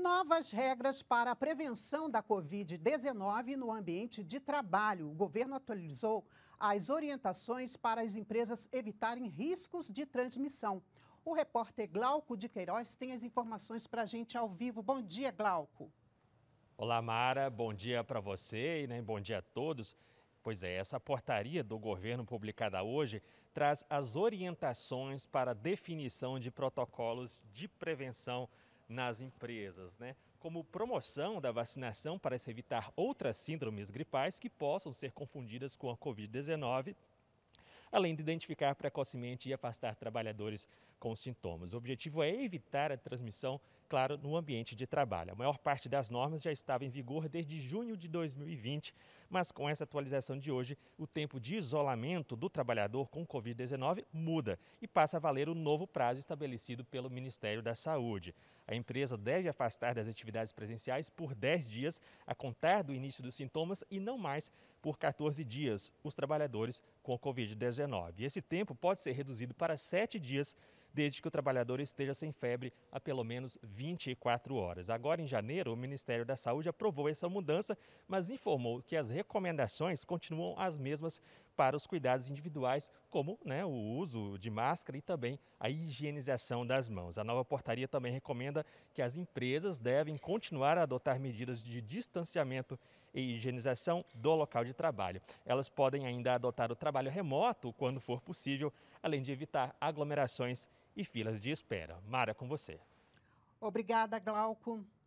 Novas regras para a prevenção da Covid-19 no ambiente de trabalho. O governo atualizou as orientações para as empresas evitarem riscos de transmissão. O repórter Glauco de Queiroz tem as informações para a gente ao vivo. Bom dia, Glauco. Olá, Mara. Bom dia para você e né, bom dia a todos. Pois é, essa portaria do governo publicada hoje traz as orientações para a definição de protocolos de prevenção nas empresas, né? Como promoção da vacinação para se evitar outras síndromes gripais que possam ser confundidas com a Covid-19 além de identificar precocemente e afastar trabalhadores com sintomas. O objetivo é evitar a transmissão, claro, no ambiente de trabalho. A maior parte das normas já estava em vigor desde junho de 2020, mas com essa atualização de hoje, o tempo de isolamento do trabalhador com Covid-19 muda e passa a valer o novo prazo estabelecido pelo Ministério da Saúde. A empresa deve afastar das atividades presenciais por 10 dias a contar do início dos sintomas e não mais por 14 dias os trabalhadores com Covid-19. Esse tempo pode ser reduzido para 7 dias, desde que o trabalhador esteja sem febre há pelo menos 24 horas. Agora, em janeiro, o Ministério da Saúde aprovou essa mudança, mas informou que as recomendações continuam as mesmas para os cuidados individuais, como né, o uso de máscara e também a higienização das mãos. A nova portaria também recomenda que as empresas devem continuar a adotar medidas de distanciamento e higienização do local de trabalho. Elas podem ainda adotar o trabalho remoto quando for possível, além de evitar aglomerações e filas de espera. Mara, com você. Obrigada, Glauco.